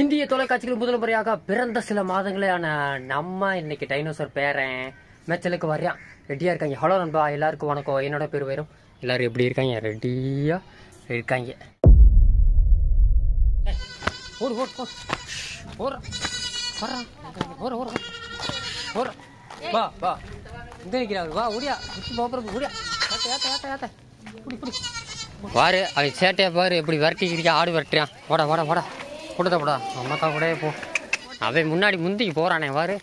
இந்திய தொலைக்காட்சிகள் முதல் முறையாக பிறந்த சில மாதங்களான நம்ம இன்னைக்கு டைனோசர் பேரன் மேச்சலுக்கு வரையா ரெடியாக இருக்காங்க ஹலோ நண்பா எல்லாருக்கும் வணக்கம் என்னோட பேர் வரும் எல்லாரும் எப்படி இருக்காங்க ரெடியாக இருக்காங்க ஓடு பாரு அவன் சேட்டையை பாரு எப்படி விரட்டிக்கிறியா ஆடு விரட்டுறான் ஓட ஓட ஓட கொடுத்த கூடா அம்மாக்கா கூட போ அவன் முன்னாடி முந்திக்கு போகிறானே வாரு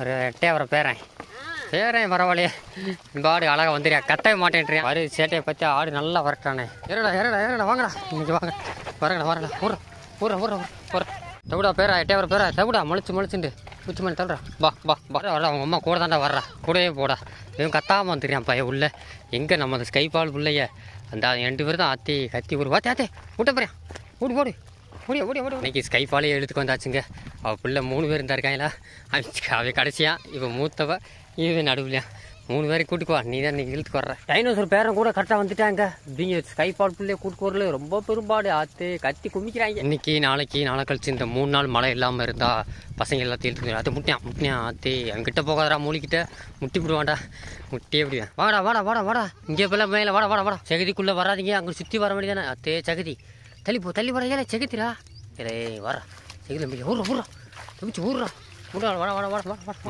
ஒரு எட்டே வர பேரன் பேரேன் பரவாயில்லையே இந்த ஆடு அழகாக வந்துடுறியா கட்டவே மாட்டேன்றியா வரு சேட்டையை பற்றி ஆடு நல்லா வரட்டானே ஏறடா ஏறடா ஏறடா வாங்கடா இன்னைக்கு வாங்க வரடா வரடா ஊற ஊற ஊற ஊற ஊற தவிடா பேரா எட்டே வர பேரா தவிடா முழிச்சு முழிச்சுண்டு குச்சி மணி தவிர வா வா வர வர அவங்க அம்மா கூட தாண்டா வர்றா கூடவே போடா இவன் கத்தாமல் வந்துடுறான் பையன் உள்ள எங்கே நம்ம அந்த ஸ்கைபால் பிள்ளைய அந்த ரெண்டு பேர் தான் அத்தி கத்தி ஊர் வாத்தி ஆத்தே விட்ட போகிறேன் விட்டு போடு ஓடி ஓடி ஓடி இன்னைக்கு ஸ்கைஃபாலே எழுத்துக்கு வந்தாச்சுங்க அவள் பிள்ளை மூணு பேர் இருந்தா இருக்காங்களா அவள் கடைசியா இவன் மூத்தவ இது நடுவுலையா மூணு பேரையும் கூட்டுக்குவா நீ தான் நீங்கள் இழுத்து வர்ற டைனோசர் பேரன் கூட கரெக்டாக வந்துட்டாங்க ஸ்கை ஸ்கைஃபால் பிள்ளைய கூட்டுக்கு வரல ரொம்ப பெரும்பாடு ஆற்று கத்தி குமிக்கிறாங்க இன்னைக்கு நாளைக்கு நாளை கழிச்சு இந்த மூணு நாள் மழை இல்லாமல் இருந்தா பசங்க எல்லாத்தையும் இழுத்து அது முட்டியா முட்டியான் ஆற்று என்கிட்ட போகாதரா மூலிக்கிட்ட முட்டி விடுவாண்டா முட்டி எப்படி வாடா வாடா வாடா வாடா இங்கே பிள்ளை மேலே வாடா வாடா வாடா சகதிக்குள்ளே வராதிங்க அங்கே சுற்றி வர வேண்டியதானே அத்தே சகதி தள்ளி போ தள்ளி போட ஏழை செகுத்திரா இதே வர செகுதி நம்பிக்கை ஊர்றா ஊர்றா தம்பிச்சு ஊர்றா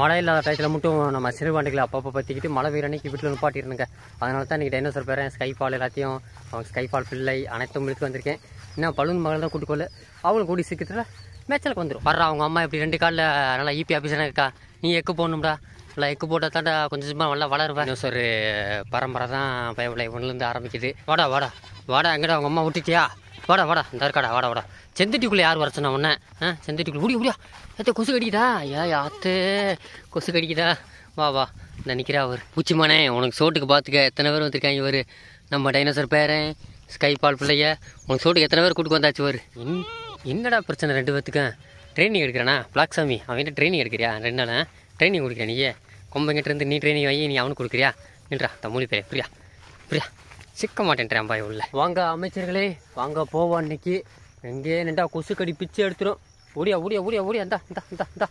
மழை இல்லாத டயத்தில் மட்டும் நம்ம சிறுவாண்டிகளை அப்பப்போ பற்றிக்கிட்டு மழை வீர அன்னைக்கு வீட்டில் நிப்பாட்டிருந்தேங்க அதனால தான் இன்றைக்கி டைனோசர் பேரன் ஸ்கைஃபால் எல்லாத்தையும் அவங்க ஸ்கைஃபால் பிள்ளை அனைத்தும் இழுத்து வந்திருக்கேன் இன்னும் பலூன் மகள் தான் கூட்டிக்கொள்ள அவளும் கூடி சீக்கிரத்தில் மேட்சலுக்கு வந்துடும் வர்றா அவங்க அம்மா இப்படி ரெண்டு காலில் நல்லா ஈபி e ஆஃபீஸராக இருக்கா நீ எக்கு போடணும்டா இல்லை எக்கு போட்டால் தாண்டா கொஞ்சம் சும்மா நல்லா வளருவேன் ஒரு பரம்பரை தான் பயவில்லை ஒன்றுலேருந்து ஆரம்பிக்குது வாடா வாடா வாடா எங்கடா அவங்க அம்மா விட்டுட்டியா வாடா வாடா இந்த இருக்காடா வாடா வாடா செந்தட்டிக்குள்ளே யார் வர உன்னே ஆ செந்தட்டிக்குள்ளே ஓடி ஓடியா ஏத்தே கொசு கடிக்குதா ஐயா யாத்தே கொசு கடிக்குதா வா வா நினைக்கிறா நிற்கிறா அவர் பூச்சிமானே உனக்கு சோட்டுக்கு பார்த்துக்க எத்தனை பேர் வந்திருக்காங்க இவர் நம்ம டைனோசர் பேரன் பால் பிள்ளைய உனக்கு சோட்டுக்கு எத்தனை பேர் கூட்டு வந்தாச்சு வரு என்னடா பிரச்சனை ரெண்டு பேர்த்துக்கும் ட்ரைனிங் எடுக்கிறானா பிளாக்சாமி அவன்கிட்ட ட்ரைனிங் எடுக்கிறியா ரெண்டு நாளா ட்ரைனிங் கொடுக்குறேன் நீயே கொம்பங்கிட்டேருந்து நீ ட்ரைனிங் வாங்கி நீ அவனுக்கு கொடுக்குறியா நின்றா தமூலி பேர் புரியா புரியா சிக்க மாட்டேன்றாம்பா பாய் உள்ள வாங்க அமைச்சர்களே வாங்க போவோம் அன்னைக்கு எங்கே நின்றா கொசுக்கடி பிச்சு எடுத்துரும் ஓடியா ஓடியா ஓடியா ஓடியா இந்தா இந்தா இந்தா இந்தா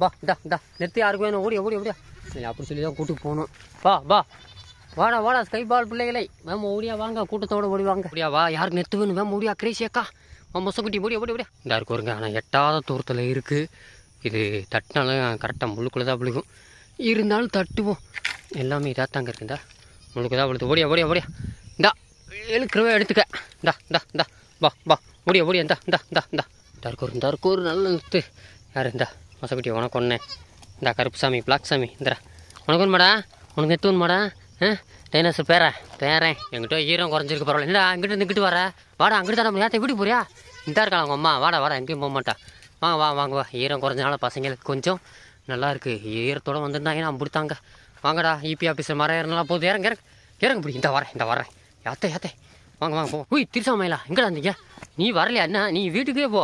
வா இந்தா இந்தா நிறுத்தி யாருக்கு வேணும் ஓடியா ஓடியா ஓடியா நீ அப்படி சொல்லி தான் கூட்டுக்கு போகணும் வா வா வாடா வாடா ஸ்கை பால் பிள்ளைகளை மேம் ஓடியா வாங்க கூட்டத்தோட ஓடி வாங்க ஓடியா வா யாருக்கு நெத்து வேணும் மேம் ஓடியா மேம் அக்கா குட்டி ஓடியா ஓடி ஓடியா இந்த இருக்கு வருங்க ஆனால் எட்டாத தூரத்தில் இருக்குது இது தட்டினாலும் கரெக்டாக முழுக்குள்ளே தான் விழுகும் இருந்தாலும் தட்டுவோம் எல்லாமே இதாக தாங்க இருக்குதா முழுக்க தான் விழுது ஓடியா ஓடியா ஓடியா இந்தா இழுக்கிறவே எடுத்துக்க இந்தா இந்தா இந்தா வா பா முடிய முடிய இந்தா இந்தா இந்தா இந்தா தர்கூர் தர்கூர் நல்ல நிறுத்து யார் இந்தா மசப்பட்டி உனக்கு ஒன்று இந்தா கருப்புசாமி சாமி இந்தரா உனக்கு ஒன்றுமாடா உனக்கு எத்து ஒன்றுமாடா ஆ டைனாசர் பேரா பேரேன் எங்கிட்ட ஈரம் குறைஞ்சிருக்கு பரவாயில்ல இந்தா அங்கிட்டு இங்கிட்டு வர வாடா அங்கிட்டு தானே ஏன் எப்படி போறியா இந்தா இருக்கலாம் அவங்க அம்மா வாடா வாடா எங்கேயும் போக மாட்டா வாங்க வா வாங்க வா ஈரம் குறைஞ்சனால பசங்களுக்கு கொஞ்சம் நல்லா இருக்குது ஈரத்தோடு வந்திருந்தாங்கன்னா பிடித்தாங்க வாங்கடா இபி e ஆஃபீஸர் மரம் ஏறினா போதும் இறங்க இறங்க இறங்க பிடி இந்த வரேன் இந்த வரேன் யாத்தே அத்தை வாங்க வாங்க போ ஓய் திருசா மயிலா எங்கடா இருந்தீங்க நீ வரலையா என்ன நீ வீட்டுக்கே போ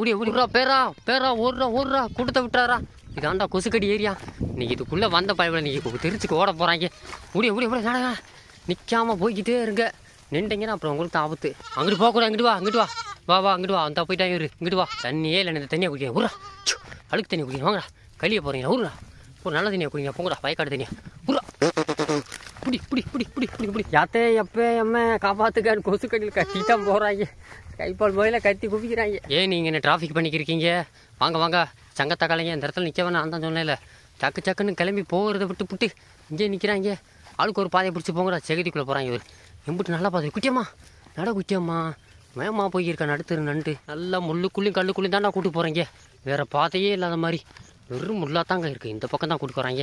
ஓடிய ஓடிடுறா பேரா பேரா ஓடுறா ஓடுறா விட்டாரா இது இதாண்டா கொசுக்கடி ஏரியா நீ இதுக்குள்ளே வந்த பயவில் நீ திருச்சிக்கு ஓட போகிறாங்க ஓடிய ஓடிய ஓடிய நாடா நிற்காம போய்கிட்டே இருங்க நின்றுங்கன்னா அப்புறம் உங்களுக்கு ஆபத்து அங்கிட்டு போகக்கூடாது அங்கிட்டு வா அங்கிட்டு வா வா வா அங்கிட்டு வா அந்த போயிட்டாங்க இரு இங்கிட்டு வா தண்ணியே இல்லை இந்த தண்ணியை குடிக்க உரா அழுக்கு தண்ணி குடிக்க வாங்கடா கழிய போகிறீங்க உருடா ஒரு நல்ல தண்ணியை குடிங்க போங்கடா பயக்காடு தண்ணியா உரா புடி புடி புடி புடி புடி புடி யாத்தே எப்பே அம்மே காப்பாத்துக்கான்னு கொசு கடியில் கட்டித்தான் போகிறாங்க கைப்பால் போயில கத்தி குவிக்கிறாங்க ஏன் நீங்கள் என்ன டிராஃபிக் பண்ணிக்கிருக்கீங்க வாங்க வாங்க சங்கத்தை கலைங்க இந்த இடத்துல நிற்க வேணாம் அந்த தான் இல்லை சக்கு சக்குன்னு கிளம்பி போகிறத விட்டு புட்டு இங்கே நிற்கிறாங்க ஆளுக்கு ஒரு பாதையை பிடிச்சி போங்கடா செகதிக்குள்ளே போகிறாங்க இவர் எம்பிட்டு நல்லா பாது குட்டியம்மா நட குட்டியம்மா வேகமாக போயிருக்கேன் நடுத்துரு நண்டு நல்லா முள்ளுக்குள்ளேயும் கல்லுக்குள்ளேயும் தான்டா கூட்டு போகிறீங்க வேறு பாதையே இல்லாத மாதிரி வெறும் முள்ளாக தாங்க இருக்குது இந்த பக்கம் தான் கூட்டு போகிறாங்க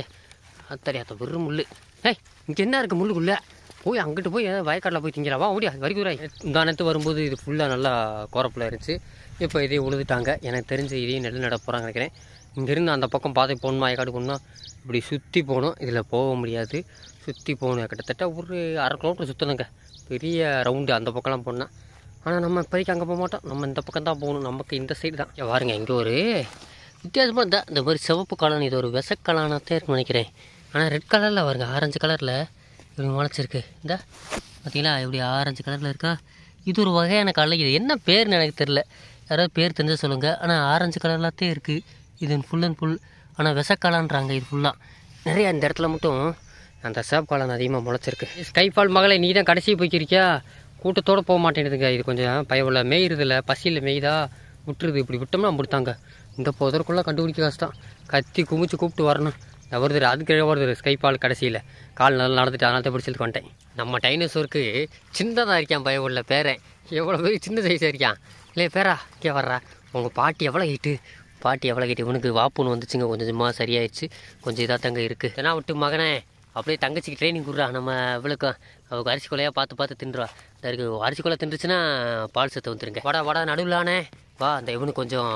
அத்தடையாத்த வெறும் முள்ளு ஏய் இங்கே என்ன இருக்குது முள்ளுக்குள்ளே போய் அங்கிட்டு போய் வயக்காட்டில் போய் திங்கிறவா ஓடியா வரிக்குறாய் நேரத்து வரும்போது இது ஃபுல்லாக நல்லா கோரப்பில் இருந்துச்சு இப்போ இதையும் உழுதுட்டாங்க எனக்கு தெரிஞ்சு இதையும் நெல் நட நினைக்கிறேன் இங்கேருந்து அந்த பக்கம் பாதை போகணும் வயக்காடு போகணும்னா இப்படி சுற்றி போகணும் இதில் போக முடியாது சுற்றி போகணும் கிட்டத்தட்ட ஒரு அரை கிலோமீட்டர் சுற்றணுங்க பெரிய ரவுண்டு அந்த பக்கம்லாம் போனால் ஆனால் நம்ம இப்போதைக்கு அங்கே போக மாட்டோம் நம்ம இந்த பக்கம் தான் போகணும் நமக்கு இந்த சைடு தான் பாருங்கள் எங்கே ஒரு வித்தியாசமாக இந்த இந்த மாதிரி சிவப்பு கலன் இது ஒரு விச இருக்குன்னு நினைக்கிறேன் ஆனால் ரெட் கலரில் வருங்க ஆரஞ்சு கலரில் இப்படி முளைச்சிருக்கு இந்த பார்த்தீங்களா இப்படி ஆரஞ்சு கலரில் இருக்கா இது ஒரு வகையான கலை இது என்ன பேர்னு எனக்கு தெரில யாராவது பேர் தெரிஞ்சால் சொல்லுங்கள் ஆனால் ஆரஞ்சு தான் இருக்குது இது ஃபுல் அண்ட் ஃபுல் ஆனால் விசக்கலான்றாங்க இது ஃபுல்லாக நிறையா இந்த இடத்துல மட்டும் அந்த சிவப்பு காளான் அதிகமாக முளைச்சிருக்கு ஸ்கைஃபால் மகளை நீ தான் கடைசி போய்க்கிறியா கூட்டத்தோடு போக மாட்டேங்குதுங்க இது கொஞ்சம் பயவில் மேயிறதில்ல பசியில் மேய்தா விட்டுருது இப்படி விட்டோம்னா முடித்தாங்க இந்த புதற்குள்ளே கண்டுபிடிக்க கஷ்டம் கத்தி குமிச்சு கூப்பிட்டு வரணும் தெரியும் அதுக்கு கீழே வருது ஸ்கைப்பால் கடைசியில் கால் நல்லா நடந்துட்டு அதனால தான் பிடிச்சிட்டு வந்துட்டேன் நம்ம டைனோசோருக்கு சின்னதாக இருக்கான் பய உள்ள பேரை எவ்வளோ பேர் சின்ன சைஸாக இருக்கான் இல்லை பேரா இங்கே வர்றா உங்கள் பாட்டி எவ்வளோ ஹீட்டு பாட்டி எவ்வளோ கேட்டு இவனுக்கு வாப்புன்னு வந்துச்சுங்க கொஞ்சம் கொஞ்சமாக சரியாயிடுச்சு கொஞ்சம் இதாக தங்க இருக்குது ஏன்னா விட்டு மகனே அப்படியே தங்கச்சிக்கு ட்ரைனிங் கொடுறா நம்ம இவளுக்கு அவளுக்கு அரிசி கொலையாக பார்த்து பார்த்து தின்றுவா இருக்கு அரிசி கொலை தின்றுச்சுன்னா பால் சத்து வந்துருங்க வடா வடா நடுவில்லானே வா அந்த இவனுக்கு கொஞ்சம்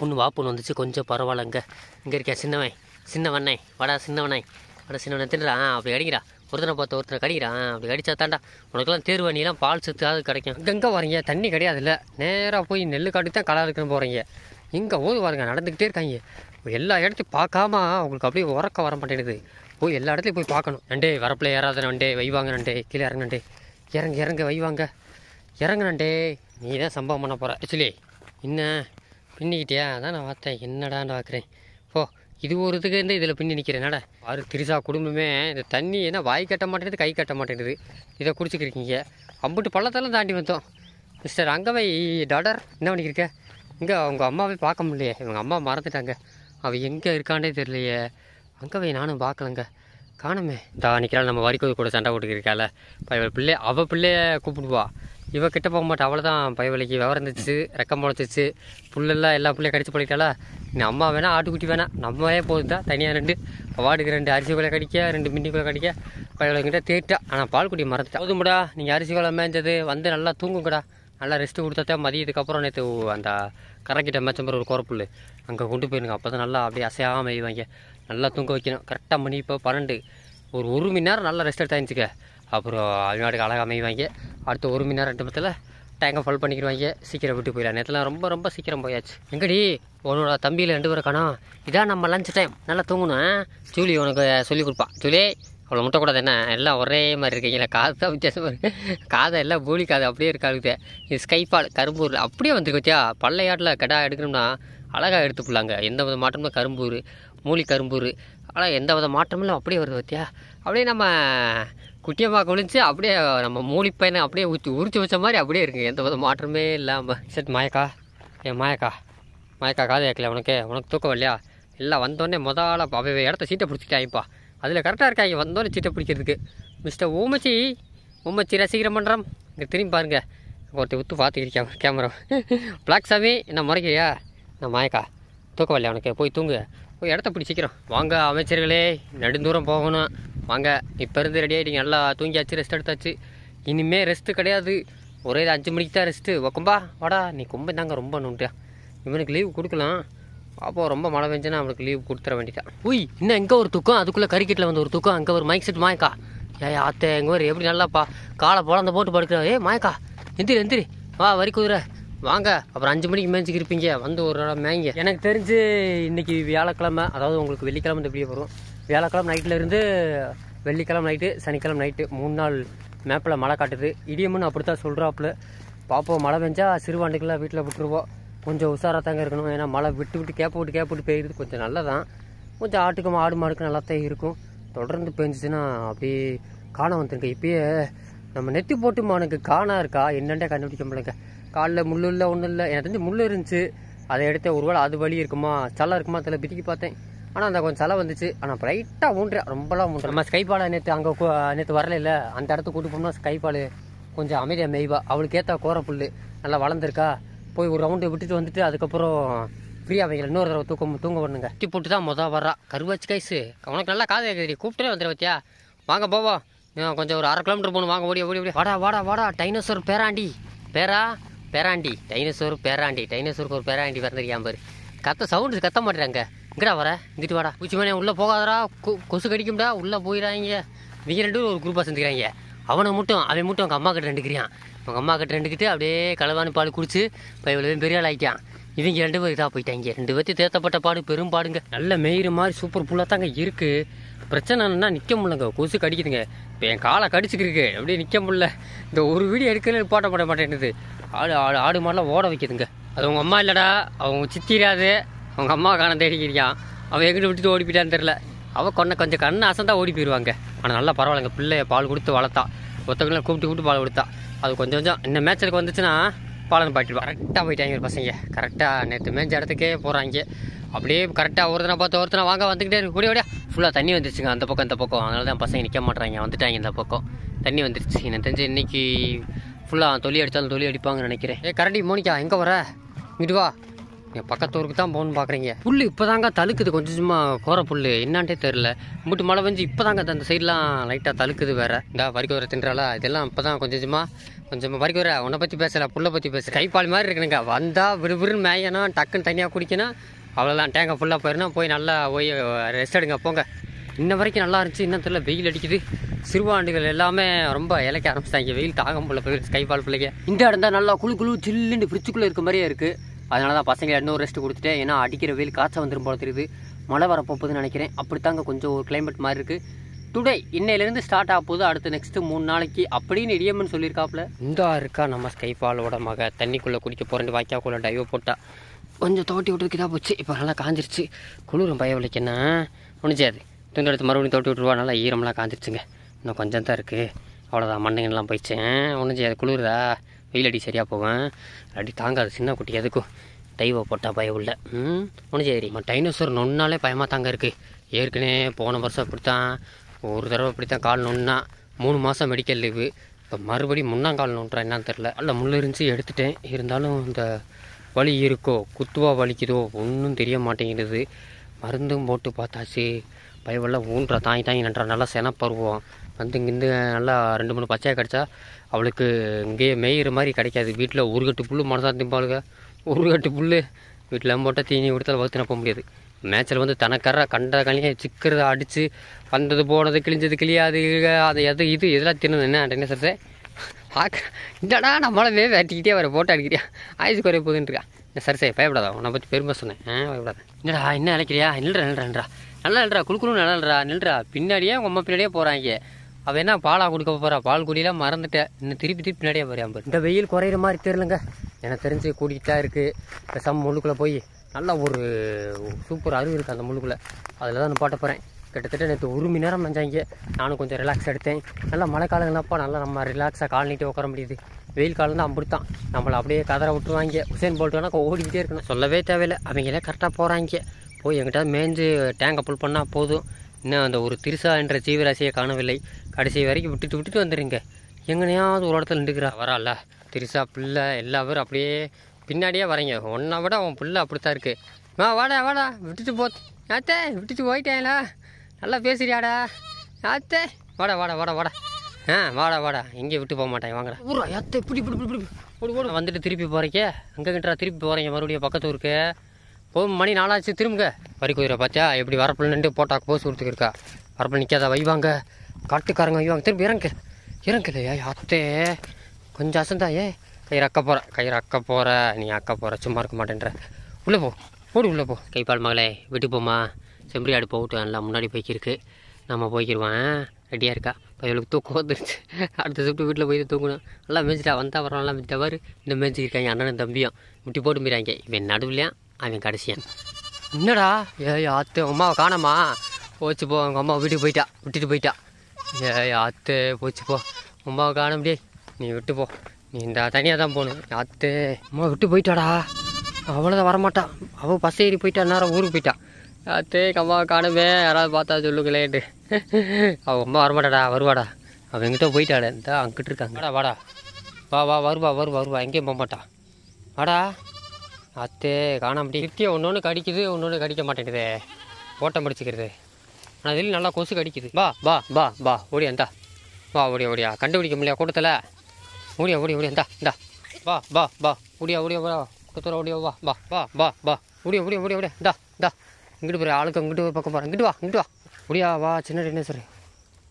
பொண்ணு வா வந்துச்சு கொஞ்சம் பரவாயில்லங்க இங்கே இருக்கியா சின்னவன் சின்னவண்ணே வடா சின்னவனே வடா சின்னவனே தின்றான் அப்படி அடிக்கிறா ஒருத்தனை பார்த்து ஒருத்தனை கடிக்கிறான் அப்படி கடிச்சா தாண்டா உனக்கெல்லாம் தேர்வு நீலாம் பால் சத்தாவது கிடைக்கும் இங்கங்கே வரீங்க தண்ணி கிடையாது இல்லை நேராக போய் நெல் காட்டுக்கு தான் களை இருக்குன்னு போகிறீங்க இங்கே போது பாருங்க நடந்துக்கிட்டே இருக்காங்க எல்லா இடத்தையும் பார்க்காம அவங்களுக்கு அப்படியே உறக்க வர மாட்டேங்குது போய் எல்லா இடத்துலையும் போய் பார்க்கணும் நண்டே வரப்பில் ஏறாத நண்டே வைவாங்க நண்டே கீழே இறங்க நண்டே இறங்க இறங்க வைவாங்க இறங்க நண்டே நீ தான் சம்பவம் பண்ண போகிற ஆக்சுவலி என்ன பின்னிக்கிட்டியா அதான் நான் பார்த்தேன் என்னடான்னு பார்க்குறேன் போ இது ஒரு இதுக்கு இருந்து இதில் பின்னி நிற்கிறேன் என்னடா ஆறு திருசா குடும்பமே இந்த தண்ணி என்ன வாய் கட்ட மாட்டேங்குது கை கட்ட மாட்டேங்குது இதை குடிச்சிக்கிருக்கீங்க அம்பிட்டு பள்ளத்தெல்லாம் தாண்டி வந்தோம் மிஸ்டர் அங்கே போய் டாடர் என்ன பண்ணிக்கிருக்க இங்கே அவங்க அம்மாவே பார்க்க முடியலையே இவங்க அம்மா மறந்துட்டாங்க அவள் எங்கே இருக்காண்டே தெரியலையே அங்கே போய் நானும் பார்க்கலங்க காணுமே இந்த நிற்கிறாள் நம்ம வரிக்கோது கூட சண்டை போட்டுக்கிருக்கால இப்போ இவள் பிள்ளை அவள் பிள்ளைய கூப்பிடுவா இவ கிட்ட போக மாட்டேன் அவ்வளோதான் பயவலிக்கு விவரந்துச்சு ரெக்கம் முளைச்சிச்சு புல்லெல்லாம் எல்லா பிள்ளையும் கடிச்சு பழகிட்டாலா நீ அம்மா வேணா ஆட்டுக்குட்டி வேணா நம்மளே போகுது தான் தனியாக ரெண்டு வாடுக்கு ரெண்டு அரிசி குலை கடிக்க ரெண்டு மின்னிக்குள்ளே கடிக்க பயவலைக்கிட்ட தேட்டா ஆனால் பால்குடி மறந்துட்டா போதும்டா நீங்கள் அரிசி குலை மேய்ஞ்சது வந்து நல்லா தூங்குங்கடா நல்லா ரெஸ்ட்டு கொடுத்தா மதியத்துக்கப்புறம் நேற்று அந்த கரைக்கிட்ட மேச்சம்பர் ஒரு குறப்புள்ளு அங்கே கொண்டு போயிருங்க அப்போ தான் நல்லா அப்படியே அசையாமல் மெய்வாங்க நல்லா தூங்க வைக்கணும் கரெக்டாக மணி இப்போ பன்னெண்டு ஒரு ஒரு மணி நேரம் நல்லா ரெஸ்ட் எடுத்தாச்சுக்க அப்புறம் நாட்டுக்கு அழகாக மெய்வாங்க அடுத்த ஒரு மணி நேரம் ரெண்டு மணி நேரத்தில் டேங்கை ஃபால் பண்ணிக்கிடுவாங்க சீக்கிரம் விட்டு போயிடலாம் நேற்றுலாம் ரொம்ப ரொம்ப சீக்கிரம் போயாச்சு எங்கடி உன்னோட தம்பியில் ரெண்டு பேரும் காணும் இதான் நம்ம லஞ்ச் டைம் நல்லா தூங்கணும் ஜூலி உனக்கு சொல்லிக் கொடுப்பான் ஜூலி அவ்வளோ முட்டக்கூடாது என்ன எல்லாம் ஒரே மாதிரி இருக்கீங்களா காது தான் வித்தியாசமாக இருக்குது காதை எல்லாம் பூலி காதை அப்படியே இருக்காது இது ஸ்கைபால் கரும்பூர் அப்படியே வந்துருக்கு வச்சியா பள்ளையாட்டில் கடா எடுக்கணும்னா அழகாக எடுத்துப்பிடலாங்க எந்த வித மாற்றம்னா கரும்பூர் மூலி கரும்பூர் ஆனால் எந்த வித மாற்றமும் இல்லை அப்படியே வருது பார்த்தியா அப்படியே நம்ம குட்டியமாக குளிச்சு அப்படியே நம்ம மூலி பையனை அப்படியே ஊற்றி உரிச்சு வச்ச மாதிரி அப்படியே இருக்குது எந்த வித மாற்றமே இல்லாமல் சரி மாயக்கா ஏன் மாயக்கா மாயக்கா காது கேட்கல உனக்கு உனக்கு தூக்கம் இல்லையா இல்லை வந்தோடனே முதல்ல அவை இடத்த சீட்டை பிடிச்சிட்டாங்கப்பா அதில் கரெக்டாக இங்கே வந்தோடனே சீட்டை பிடிக்கிறதுக்கு மிஸ்டர் ஊமச்சி ஊமச்சி ரசிகர மன்றம் இங்கே திரும்பி பாருங்கள் ஒருத்தர் உத்து பார்த்துக்கிறேன் கேமரா பிளாக் சாமி என்ன முறைக்கிறியா நான் மாயக்கா தூக்கம் இல்லையா உனக்கு போய் தூங்கு போய் இடத்த பிடி சீக்கிரம் வாங்க அமைச்சர்களே நெடுந்தூரம் போகணும் வாங்க இப்போ இருந்து ரெடி ஆகிட்டீங்க நல்லா தூங்கியாச்சு ரெஸ்ட் எடுத்தாச்சு இனிமேல் ரெஸ்ட்டு கிடையாது ஒரே அஞ்சு மணிக்கு தான் ரெஸ்ட்டு கும்பா வாடா நீ கும்ப தாங்க ரொம்ப நோண்டியா இவனுக்கு லீவ் கொடுக்கலாம் அப்போ ரொம்ப மழை பெஞ்சுனா அவனுக்கு லீவ் கொடுத்துட வேண்டியதான் உய் இன்னும் எங்கே ஒரு தூக்கம் அதுக்குள்ளே கறிக்கட்டில் வந்து ஒரு தூக்கம் அங்கே ஒரு மைக் செட் மாயக்கா ஏ அத்தை எங்கள் ஊர் எப்படி நல்லாப்பா காலை அந்த போட்டு படுக்கிறா ஏ மாயக்கா எந்திரி எந்திரி வா வரி குதிரை வாங்க அப்புறம் அஞ்சு மணிக்கு மேய்ச்சிக்கு இருப்பீங்க வந்து ஒரு நாள் மேய்ங்க எனக்கு தெரிஞ்சு இன்னைக்கு வியாழக்கிழமை அதாவது உங்களுக்கு வெள்ளிக்கிழமை எப்படியே வரும் வியாழக்கிழமை நைட்லேருந்து வெள்ளிக்கிழமை நைட்டு சனிக்கிழமை நைட்டு மூணு நாள் மேப்பில் மழை காட்டுது இடியம்னு அப்படி தான் சொல்கிறாப்புல பார்ப்போம் மழை பெஞ்சால் சிறுவாண்டுக்கெல்லாம் வீட்டில் விட்டுருவோம் கொஞ்சம் உஷாராக தாங்க இருக்கணும் ஏன்னா மழை விட்டு விட்டு கேப்ப விட்டு கேப்ப விட்டு பெய்யுறது கொஞ்சம் நல்லதான் கொஞ்சம் ஆட்டுக்கும் ஆடு மாடுக்கும் நல்லா தான் இருக்கும் தொடர்ந்து பெஞ்சிச்சுன்னா அப்படியே காண வந்துருங்க இப்பயே நம்ம நெத்தி போட்டு மானுக்கு காணா இருக்கா என்னென்ன கண்டுபிடிக்க முடியலங்க காலில் முள் இல்லை ஒன்றும் இல்லை எனக்கு தெரிஞ்சு முள் இருந்துச்சு அதை எடுத்து ஒரு வேளை அது வழி இருக்குமா சலை இருக்குமா தெரியல பிரிக்கி பார்த்தேன் ஆனால் அந்த கொஞ்சம் சலை வந்துச்சு ஆனால் பிரைட்டாக ஊன்றேன் ரொம்பலாம் ஊன்றேன் நம்ம ஸ்கைபாலை நேற்று அங்கே நேற்று வரல இல்லை அந்த இடத்துக்கு கூட்டு போனோம்னா ஸ்கைபால் கொஞ்சம் அமைதியாக மெய்வா அவளுக்கு ஏற்ற கோர புல் நல்லா வளர்ந்துருக்கா போய் ஒரு ரவுண்டு விட்டுட்டு வந்துட்டு அதுக்கப்புறம் ஃப்ரீயாக வைக்கல இன்னொரு தடவை தூக்கம் தூங்க பண்ணுங்க கட்டி போட்டு தான் மொதல் வர்றா கருவாச்சு கைஸு அவனுக்கு நல்லா காது கேட்குறீ கூப்பிட்டே வந்துடு பத்தியா வாங்க போவோம் கொஞ்சம் ஒரு அரை கிலோமீட்டர் போகணும் வாங்க ஓடி ஓடி ஓடி வாடா வாடா வாடா டைனோசர் பேராண்டி பேரா பேராண்டி டைனோசோர் பேராண்டி டைனோசோருக்கு ஒரு பேராண்டி பிறந்திருக்கான் பாரு கத்த சவுண்டு கத்த மாட்டேறாங்க இங்கடா வர இங்கிட்டு வாடா பூச்சி மணி உள்ளே போகாதரா கொசு கடிக்கும்டா உள்ளே போயிடாங்க நீங்கள் ரெண்டு ஒரு குரூப்பாக சேர்ந்துக்கிறாங்க அவனை மட்டும் அவன் மட்டும் அவங்க அம்மா கிட்ட ரெண்டுக்கிறான் அவங்க அம்மா கிட்ட ரெண்டுக்கிட்டு அப்படியே களவானு பால் குடிச்சு இவ்வளோ பெரிய ஆள் ஆகிட்டான் இவங்க ரெண்டு பேர் இதாக போயிட்டாங்க ரெண்டு பேர்த்து தேர்த்தப்பட்ட பாடு பெரும் பாடுங்க நல்ல மெயிறு மாதிரி சூப்பர் ஃபுல்லாக தாங்க இருக்குது பிரச்சனைன்னா நிற்க முடியலங்க கொசு கடிக்குதுங்க இப்போ என் காலை கடிச்சிக்கிருக்கு அப்படியே நிற்க முடில இந்த ஒரு வீடியோ எடுக்கிறேன் போட்ட போட மாட்டேன்னுது ஆடு ஆடு ஆடு மாடெலாம் ஓட வைக்கிதுங்க அது உங்கள் அம்மா இல்லைடா அவங்க சித்திராது அவங்க அம்மா காண தேடிக்கிறியான் அவன் எங்கிட்ட விட்டுட்டு ஓடி போயிட்டான்னு தெரில அவள் கொண்ட கொஞ்சம் கண்ணை அசந்தா ஓடி போயிடுவாங்க ஆனால் நல்லா பரவாயில்லைங்க பிள்ளைய பால் கொடுத்து வளர்த்தா ஒத்தக்கெல்லாம் கூப்பிட்டு கூப்பிட்டு பால் கொடுத்தா அது கொஞ்சம் கொஞ்சம் இந்த மேட்சருக்கு வந்துச்சுன்னா பாலன் பாட்டிடுவா கரெக்டாக போயிட்டாங்க பசங்க கரெக்டாக நேற்று மேஞ்ச இடத்துக்கே போகிறாங்க அப்படியே கரெக்டாக ஒருத்தனை பார்த்து ஒருத்தனை வாங்க வந்துக்கிட்டே இருக்கு கூட ஓடியா ஃபுல்லாக தண்ணி வந்துருச்சுங்க அந்த பக்கம் இந்த பக்கம் அதனால தான் பசங்க நிற்க மாட்டுறாங்க வந்துட்டாங்க இந்த பக்கம் தண்ணி வந்துருச்சு எனக்கு தெரிஞ்சு இன்றைக்கி ஃபுல்லாக தொல்லி அடித்தாலும் தொலி அடிப்பாங்கன்னு நினைக்கிறேன் ஏ கரடி மோனிக்கா எங்கே வர இங்கிட்டு வா நீங்கள் பக்கத்து ஊருக்கு தான் போகணும்னு பார்க்குறீங்க புல் இப்போ தாங்க தழுக்குது கொஞ்சம் சும்மா கோர புல் என்னான்ட்டே தெரில மூட்டு மழை பெஞ்சு இப்போ தாங்க அந்த சைட்லாம் லைட்டாக தழுக்குது வேறு இந்த வரிக்கோரை தின்றாலா இதெல்லாம் இப்போ தான் கொஞ்சம் கொஞ்சமாக கொஞ்சமாக வரிக்கோரை உன்னை பற்றி பேசலை புல்லை பற்றி பேசுகிறேன் கைப்பால் மாதிரி இருக்கணுங்க வந்தால் விறுவிறுன்னு மேயணும் டக்குன்னு தனியாக குடிக்கணும் அவ்வளோதான் டேங்கை ஃபுல்லாக போயிடணும் போய் நல்லா போய் ரெஸ்ட் எடுங்க போங்க இன்ன வரைக்கும் நல்லா இருந்துச்சு இன்னும் தெரியல வெயில் அடிக்குது சிறுவாண்டுகள் எல்லாமே ரொம்ப இலைக்க ஆரம்பிச்சிட்டாங்க வெயில் தாகம் போல போய் ஸ்கைபால் பிள்ளைங்க இந்த இடம் தான் நல்லா குழு குழு சில்லுன்னு ஃப்ரிட்ஜுக்குள்ளே இருக்க மாதிரியே இருக்குது அதனால தான் பசங்க இன்னொரு ரெஸ்ட் கொடுத்துட்டேன் ஏன்னா அடிக்கிற வெயில் காய்ச்சல் வந்துடும் போல தெரியுது மழை வரப்போகுதுன்னு நினைக்கிறேன் அப்படித்தாங்க கொஞ்சம் ஒரு கிளைமேட் மாதிரி இருக்குது டுடே இன்னையிலேருந்து ஸ்டார்ட் ஆக போகுது அடுத்து நெக்ஸ்ட்டு மூணு நாளைக்கு அப்படின்னு இடியம்னு சொல்லியிருக்காப்புல இந்தா இருக்கா நம்ம ஸ்கைபாலோட மக தண்ணிக்குள்ளே குடிக்க போகிறேன் வாய்க்காக்குள்ளே டைவ் போட்டால் கொஞ்சம் தோட்டி விட்டுக்கிட்டா போச்சு இப்போ நல்லா காஞ்சிருச்சு குளிரும் பய முடிஞ்சாது துணி எடுத்து மறுபடியும் தொட்டி விட்டுருவா நல்லா ஈரம்லாம் காஞ்சிருச்சுங்க இன்னும் கொஞ்சம் தான் இருக்குது அவ்வளோதான் மண்ணுங்கெல்லாம் போயிடுச்சேன் ஒன்றும் செய்யாது குளிருதா வெயில் அடி சரியாக போவேன் அடி தாங்காது சின்ன குட்டி எதுக்கும் தெய்வ போட்டால் பயம் உள்ள ம் ஒன்றும் சரி டைனோசர் நொன்னாலே பயமாக தாங்க இருக்குது ஏற்கனவே போன வருஷம் அப்படித்தான் ஒரு தடவை அப்படித்தான் கால் நொன்னா மூணு மாதம் மெடிக்கல் லீவு இப்போ மறுபடியும் முன்னாங்கால் நோன்றா என்னான்னு தெரில அல்ல முள்ளு இருந்துச்சு எடுத்துட்டேன் இருந்தாலும் இந்த வலி இருக்கோ குத்துவா வலிக்குதோ ஒன்றும் தெரிய மாட்டேங்கிறது மருந்தும் போட்டு பார்த்தாச்சு பயவெல்லாம் ஊன்ற தாங்கி தாங்கி நன்றா நல்லா செனப்பருவோம் வந்து இங்கேருந்து நல்லா ரெண்டு மூணு பச்சையாக கிடச்சா அவளுக்கு இங்கேயே மேயிற மாதிரி கிடைக்காது வீட்டில் ஒரு கட்டு புல் மனசா திம்பாளுங்க ஒரு கட்டு புல் வீட்டில் போட்டால் தீனி கொடுத்தாலும் வகுத்து நப்ப முடியாது மேட்சில் வந்து தனக்கற கண்ட கழிய சிக்கிறத அடித்து வந்தது போனது கிழிஞ்சது கிளியாது அது எது இது இதெல்லாம் தின்னு என்ன என்ன சார் இந்தடா இல்லைடா நம்மளாவே வேட்டிக்கிட்டே வர போட்டோ அடிக்கிறியா ஆயுசு குறைய போகுதுன்றா என்ன சரி சரி பயப்படாதா உன்னை பற்றி பெருமை சொன்னேன் ஆ பயப்படாத என்னடா என்ன அழைக்கிறியா இல்லைடா இல்லைடா நல்லா நில்றா குழுக்குழு நல்லா நில்றா நில்றா பின்னாடியே உங்க அம்மா பின்னாடியே போகிறாங்க அவள் என்ன பாலாக கொடுக்க போகிறா பால் குடியெல்லாம் மறந்துட்டேன் இன்னும் திருப்பி திருப்பி பின்னாடியே போகிறேன் இந்த வெயில் குறையிற மாதிரி தெரிலங்க எனக்கு தெரிஞ்சு கூட்டிகிட்டா இருக்குது இருக்குது சம் முள்ளுக்குள்ளே போய் நல்லா ஒரு சூப்பர் அருவு இருக்குது அந்த முள்ளுக்குள்ளே அதில் தான் நான் போட்ட போகிறேன் கிட்டத்தட்ட நேற்று ஒரு மணி நேரம் நஞ்சாங்க நானும் கொஞ்சம் ரிலாக்ஸ் எடுத்தேன் நல்லா மழை காலங்கள்லாம்ப்பா நல்லா நம்ம ரிலாக்ஸாக கால் உட்கார முடியுது வெயில் காலம் தான் அப்படித்தான் நம்மளை அப்படியே கதற விட்டுருவாங்க உசேன் வேணால் ஓடிக்கிட்டே இருக்கணும் சொல்லவே தேவையில்லை அவங்களே கரெக்டாக போகிறாங்க போய் எங்கிட்ட மேய்ஞ்சு டேங்கை புல் பண்ணால் போதும் இன்னும் அந்த ஒரு திருசா என்ற ஜீவராசியை காணவில்லை கடைசி வரைக்கும் விட்டுட்டு விட்டுட்டு வந்துடுங்க எங்கனையாவது ஒரு இடத்துல நின்றுக்கிறா வரால திருசா பிள்ளை எல்லா பேரும் அப்படியே பின்னாடியே வரீங்க ஒன்றை விட அவன் பிள்ளை அப்படித்தான் இருக்குது மா வாடா வாடா விட்டுட்டு போ ஆத்தே விட்டுட்டு போயிட்டேன்ல நல்லா பேசுறியாடா ஆத்தே வாடா வாடா வாடா வாடா ஆ வாடா வாடா இங்கே விட்டு போக மாட்டேன் வாங்கடா ஊரா ஏத்த இப்படி இப்படி இப்படி இப்படி ஓடு ஓடு வந்துட்டு திருப்பி போகிறீங்க அங்கே கிட்டா திருப்பி போகிறீங்க மறுபடியும் பக்கத்து ஊருக்கு போகும் மணி நாலாச்சு திரும்புங்க வரி குதிரை பார்த்தியா எப்படி வரப்பில் நின்று போட்டாக்கு போஸ் கொடுத்துருக்கா வரப்பில் நிற்காத வைவாங்க காட்டுக்காரங்க வைவாங்க திரும்பி இறங்கு இறங்கலையா அத்தே கொஞ்சம் அசந்தா ஏ கயிறு அக்க போகிற கயிறு அக்க போகிற நீ அக்க போகிற சும்மா இருக்க மாட்டேன்ற உள்ளே போ போடு உள்ளே போ கைப்பால் மகளே விட்டு போமா செம்பரி ஆடு போகட்டும் எல்லாம் முன்னாடி போய்க்கிருக்கு நம்ம போய்க்கிடுவேன் ரெடியாக இருக்கா இப்போ இவளுக்கு தூக்கம் வந்துருச்சு அடுத்த சுட்டு வீட்டில் போய் தூங்கணும் நல்லா மேய்ச்சிட்டா வந்தால் வரலாம் நல்லா மிச்சவாரு இந்த மேய்ச்சிருக்காங்க அண்ணனும் தம்பியும் முட்டி போட்டு போயிறாங்க இவன் நடுவில்லையா அவன் கடைசியான் என்னடா ஏய் ஆத்து அம்மாவை காணமா போச்சு போ அவங்க அம்மா வீட்டுக்கு போயிட்டா விட்டுட்டு போயிட்டா ஏய் ஆத்து போச்சு போ அம்மாவை காண முடியே நீ விட்டு போ நீ இந்த தனியாக தான் போகணும் ஆத்து அம்மா விட்டு போயிட்டாடா அவ்வளோதான் வரமாட்டான் அவள் பஸ் ஏறி போயிட்டா நேரம் ஊருக்கு போயிட்டா ஆத்து அம்மாவை காணுமே யாராவது பார்த்தா சொல்லுங்களேன்ட்டு அவள் அம்மா வரமாட்டாடா வருவாடா அவள் எங்கிட்ட போயிட்டாடா இந்த அங்கிட்டு இருக்காங்க வாடா வாடா வா வா வருவா வருவா வருவா எங்கேயும் போக மாட்டா வாடா அத்தே காணாமட்டி கிருத்தியை ஒன்று ஒன்று கடிக்குது ஒன்று கடிக்க மாட்டேங்குது ஓட்டம் முடிச்சுக்கிறது ஆனால் அதில் நல்லா கொசு கடிக்குது வா வா வா வா ஓடியா இந்தா வா ஓடியா ஓடியா கண்டுபிடிக்க முடியா கூட்டத்தில் ஓடியா ஓடியா ஓடியா இந்தா இந்தா வா வா வா ஓடியா ஓடியா வா கூட்டத்தில் ஓடியா வா வா வா வா ஓடியா ஓடியா ஓடியா ஓடியா இந்தா இந்தா இங்கிட்டு போகிற ஆளுக்கு இங்கிட்டு பக்கம் போகிறேன் இங்கிட்டு வா இங்கிட்டு வா முடியா வா சின்ன டேனேஸ்வர்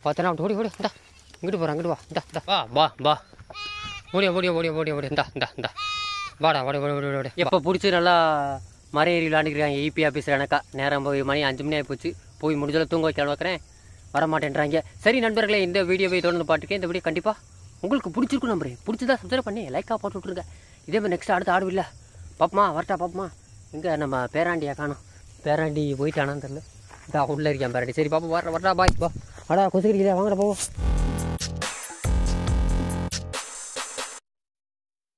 பார்த்தனா அப்படி ஓடி ஓடி இந்தா இங்கிட்டு போகிறேன் அங்கிட்டு வா இந்த வா வா வா ஓடி ஓடி ஓடி ஓடியா ஓடி இந்தா இந்தா இந்த வாடா வாடி ஓடி ஓடி ஓடி எப்போ பிடிச்சி நல்லா மர ஏறி விளாண்டுக்கிறாங்க இபி e ஆஃபீஸில் எனக்கா நேரம் போய் மணி அஞ்சு மணி ஆகி போச்சு போய் முடிஞ்சதில் தூங்க வைக்கலான்னு வைக்கிறேன் வரமாட்டேன்றாங்க சரி நண்பர்களே இந்த வீடியோவை தொடர்ந்து பார்த்துக்கேன் இந்த வீடியோ கண்டிப்பாக உங்களுக்கு பிடிச்சிருக்கும் நம்புறேன் பிடிச்சதா சப்ஸ்கிரைப் பண்ணி லைக்காக போட்டு விட்ருங்க இதே மாதிரி நெக்ஸ்ட் அடுத்து ஆடுவில்லை பாப்பமா வரட்டா பாப்பமா இங்கே நம்ம பேராண்டியை காணும் பேராண்டி போயிட்டானான்னு தெரில இதா உள்ளே இருக்கேன் பாருடி சரி பாப்பா வர்ற வர்றா பாய் பா அடா கொசுக்கிறிக்கிறா வாங்கடா போவோம்